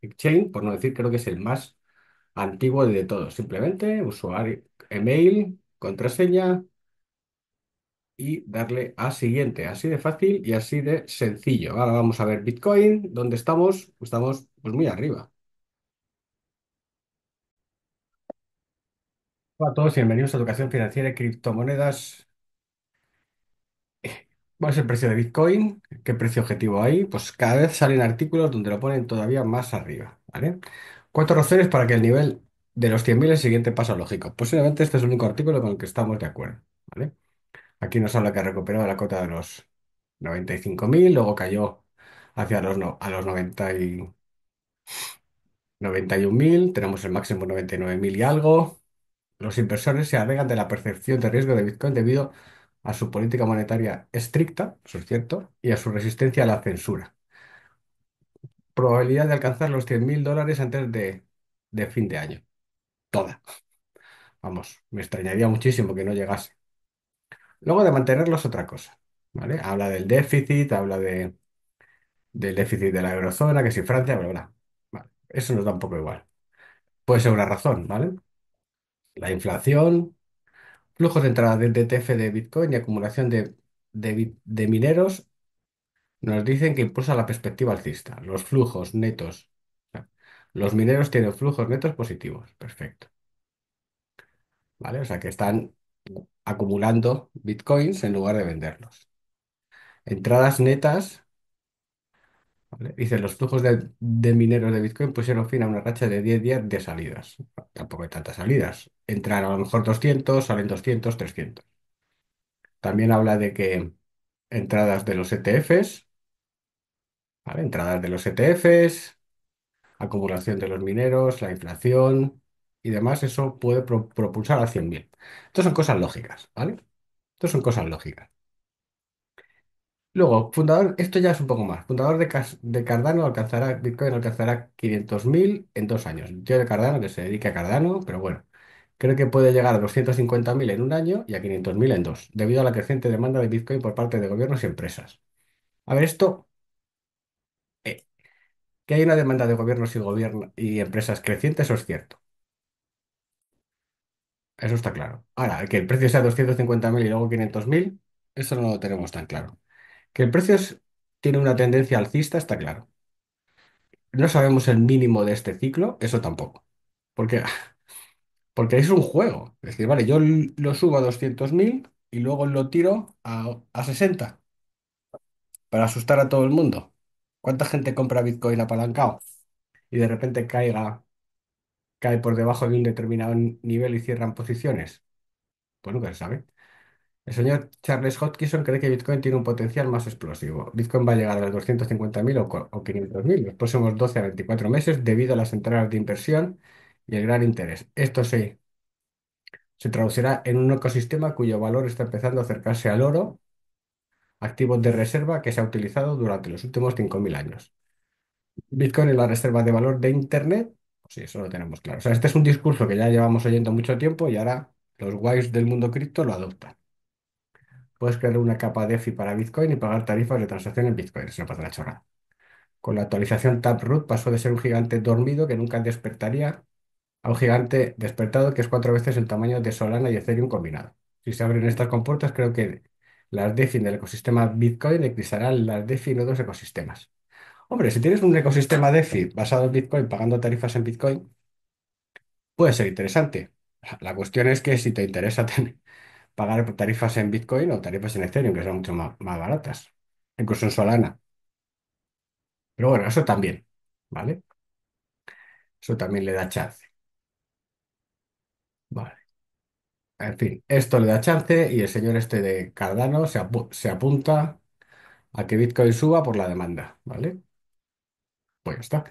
Exchange, por no decir, creo que es el más antiguo de todos. Simplemente usuario, email, contraseña y darle a siguiente. Así de fácil y así de sencillo. Ahora vamos a ver Bitcoin, ¿dónde estamos? Estamos pues muy arriba. Hola a todos bienvenidos a Educación Financiera y Criptomonedas. ¿Cuál es el precio de Bitcoin? ¿Qué precio objetivo hay? Pues cada vez salen artículos donde lo ponen todavía más arriba, ¿vale? Cuatro razones para que el nivel de los 100.000 es el siguiente paso lógico. Posiblemente este es el único artículo con el que estamos de acuerdo, ¿vale? Aquí nos habla que ha recuperado la cota de los 95.000, luego cayó hacia los, no- a los 90 91.000, tenemos el máximo 99.000 y algo. Los inversores se arregan de la percepción de riesgo de Bitcoin debido a su política monetaria estricta, eso es cierto, y a su resistencia a la censura. Probabilidad de alcanzar los 100.000 dólares antes de, fin de año. Toda. Vamos, me extrañaría muchísimo que no llegase. Luego de mantenerlos otra cosa, ¿vale? Habla del déficit, habla del déficit de la eurozona, que si Francia, bla, bla. eso nos da un poco igual. Puede ser una razón, ¿vale? La inflación, flujos de entrada del DTF de Bitcoin y acumulación de, mineros nos dicen que impulsa la perspectiva alcista. Los flujos netos. Los mineros tienen flujos netos positivos. Perfecto. ¿Vale? O sea que están acumulando bitcoins en lugar de venderlos. Entradas netas ¿vale? Dice, los flujos de, mineros de Bitcoin pusieron fin a una racha de 10 días de salidas. Tampoco hay tantas salidas. entrar a lo mejor 200, salen 200, 300. También habla de que entradas de los ETFs, Entradas de los ETFs, acumulación de los mineros, la inflación y demás, eso puede propulsar a 100.000. Estas son cosas lógicas, ¿vale? Estas son cosas lógicas. Luego, fundador, esto ya es un poco más. Fundador de, Cardano alcanzará, Bitcoin alcanzará 500.000 en dos años. Yo de Cardano, que se dedique a Cardano, pero bueno, creo que puede llegar a 250.000 en un año y a 500.000 en dos, debido a la creciente demanda de Bitcoin por parte de gobiernos y empresas. A ver, esto, eh, que hay una demanda de gobiernos y, y empresas crecientes eso es cierto. Eso está claro. Ahora, que el precio sea 250.000 y luego 500.000, eso no lo tenemos tan claro. Que el precio tiene una tendencia alcista, está claro. No sabemos el mínimo de este ciclo, eso tampoco. Porque, porque es un juego. Es decir, vale, yo lo subo a 200.000 y luego lo tiro a, a 60 para asustar a todo el mundo. ¿Cuánta gente compra Bitcoin apalancado y de repente caiga, cae por debajo de un determinado nivel y cierran posiciones? Pues nunca se sabe. El señor Charles Hodgkinson cree que Bitcoin tiene un potencial más explosivo. Bitcoin va a llegar a los 250.000 o, 500.000 en 500.000 los próximos 12 a 24 meses debido a las entradas de inversión y el gran interés. Esto sí, se traducirá en un ecosistema cuyo valor está empezando a acercarse al oro, activo de reserva que se ha utilizado durante los últimos 5.000 años. Bitcoin es la reserva de valor de Internet. Pues sí, eso lo tenemos claro. O sea, este es un discurso que ya llevamos oyendo mucho tiempo y ahora los guays del mundo cripto lo adoptan. Puedes crear una capa DeFi para Bitcoin y pagar tarifas de transacción en Bitcoin. Eso no pasa la chorrada. Con la actualización Taproot pasó de ser un gigante dormido que nunca despertaría a un gigante despertado que es cuatro veces el tamaño de Solana y Ethereum combinado. Si se abren estas compuertas, creo que las DeFi del ecosistema Bitcoin eclipsarán las DeFi en otros ecosistemas. Hombre, si tienes un ecosistema DeFi basado en Bitcoin, pagando tarifas en Bitcoin, puede ser interesante. La cuestión es que si te interesa tener pagar tarifas en Bitcoin o tarifas en Ethereum, que son mucho más, baratas, incluso en Solana. Pero bueno, eso también, ¿vale? Eso también le da chance. Vale. En fin, esto le da chance y el señor este de Cardano se, se apunta a que Bitcoin suba por la demanda, ¿vale? Pues ya está.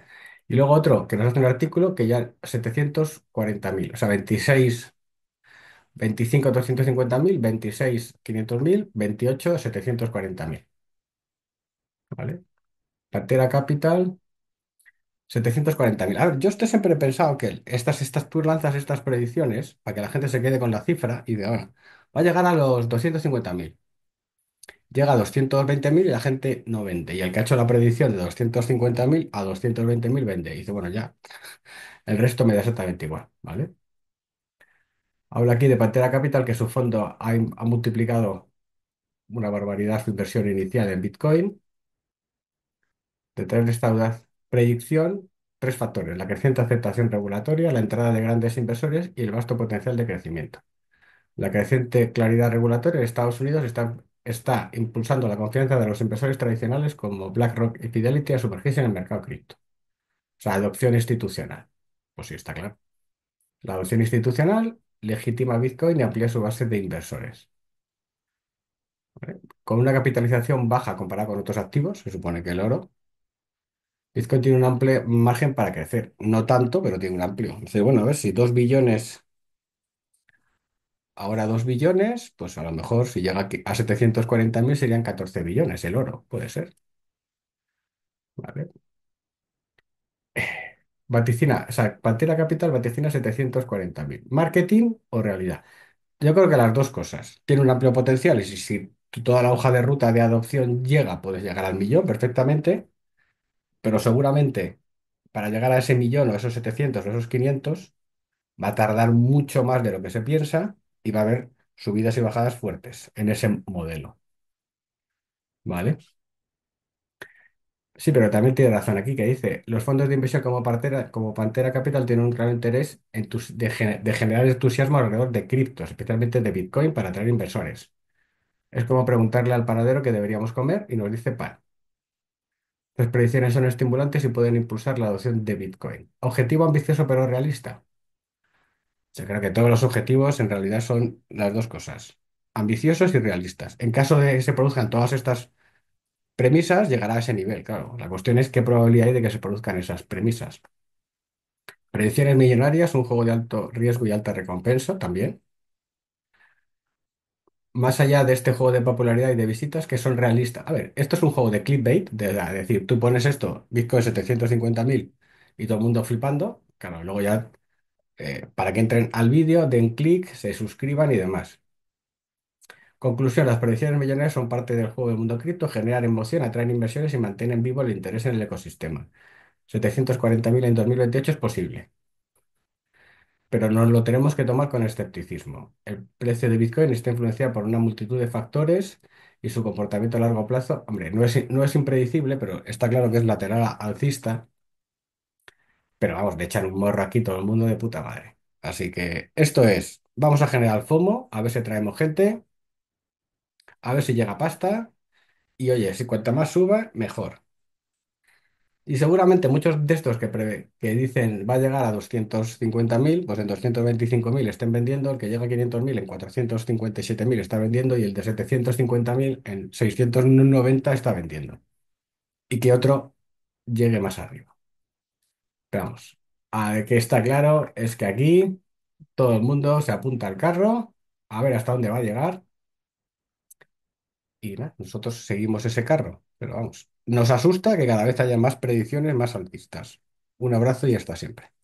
Y luego otro que nos hace un artículo que ya 740.000, o sea, 26 25, 250.000, 26, 500.000, 28, 740.000. ¿Vale? Cartera capital, 740.000. A ver, yo siempre he pensado que estas, estas, tú lanzas estas predicciones para que la gente se quede con la cifra y de ahora va a llegar a los 250.000. Llega a 220.000 y la gente no vende. Y el que ha hecho la predicción de 250.000 a 220.000 vende. Y dice, bueno, ya, el resto me da exactamente igual, ¿vale? Habla aquí de Pantera Capital, que su fondo ha, multiplicado una barbaridad su inversión inicial en Bitcoin. Detrás de esta audaz predicción, tres factores: la creciente aceptación regulatoria, la entrada de grandes inversores y el vasto potencial de crecimiento. La creciente claridad regulatoria en Estados Unidos está, impulsando la confianza de los inversores tradicionales como BlackRock y Fidelity a superficie en el mercado cripto. O sea, adopción institucional. Pues sí, está claro. La adopción institucional legitima Bitcoin y amplía su base de inversores. Con una capitalización baja comparada con otros activos, se supone que el oro, Bitcoin tiene un amplio margen para crecer. No tanto, pero tiene un amplio. Entonces, bueno, a ver si 2 billones, ahora 2 billones, pues a lo mejor si llega a 740.000 serían 14 billones el oro, puede ser. ¿Vale? Vaticina, o sea, Pantera Capital vaticina 740.000. ¿Marketing o realidad? Yo creo que las dos cosas. Tiene un amplio potencial y si, toda la hoja de ruta de adopción llega, puedes llegar al millón perfectamente, pero seguramente para llegar a ese millón o esos 700 o esos 500 va a tardar mucho más de lo que se piensa y va a haber subidas y bajadas fuertes en ese modelo, ¿vale? Sí, pero también tiene razón aquí que dice, los fondos de inversión como, Pantera, como Pantera Capital tienen un gran interés en de, generar entusiasmo alrededor de criptos, especialmente de Bitcoin, para atraer inversores. Es como preguntarle al panadero qué deberíamos comer y nos dice pan. Las predicciones son estimulantes y pueden impulsar la adopción de Bitcoin. Objetivo ambicioso pero realista. Yo creo que todos los objetivos en realidad son las dos cosas, ambiciosos y realistas. En caso de que se produzcan todas estas premisas llegará a ese nivel, claro. La cuestión es qué probabilidad hay de que se produzcan esas premisas. Predicciones millonarias, un juego de alto riesgo y alta recompensa también. Más allá de este juego de popularidad y de visitas que son realistas. A ver, esto es un juego de clickbait, de, decir, tú pones esto, Bitcoin 750.000 y todo el mundo flipando. Claro, luego ya eh, para que entren al vídeo, den clic, se suscriban y demás. Conclusión, las predicciones millonarias son parte del juego del mundo cripto, generan emoción, atraen inversiones y mantienen vivo el interés en el ecosistema. 740.000 en 2028 es posible, pero nos lo tenemos que tomar con escepticismo. El precio de Bitcoin está influenciado por una multitud de factores y su comportamiento a largo plazo, hombre, no es, impredecible, pero está claro que es lateral alcista, pero vamos, de echar un morro aquí todo el mundo de puta madre. Así que esto es, vamos a generar FOMO, a ver si traemos gente a ver si llega pasta. Y oye, si cuenta más suba, mejor. Y seguramente muchos de estos que que dicen va a llegar a 250.000, pues en 225.000 estén vendiendo, el que llega a 500.000 en 457.000 está vendiendo y el de 750.000 en 690 está vendiendo. Y que otro llegue más arriba. Pero vamos, a que está claro es que aquí todo el mundo se apunta al carro a ver hasta dónde va a llegar nosotros seguimos ese carro, pero vamos, nos asusta que cada vez haya más predicciones más altistas. Un abrazo y hasta siempre.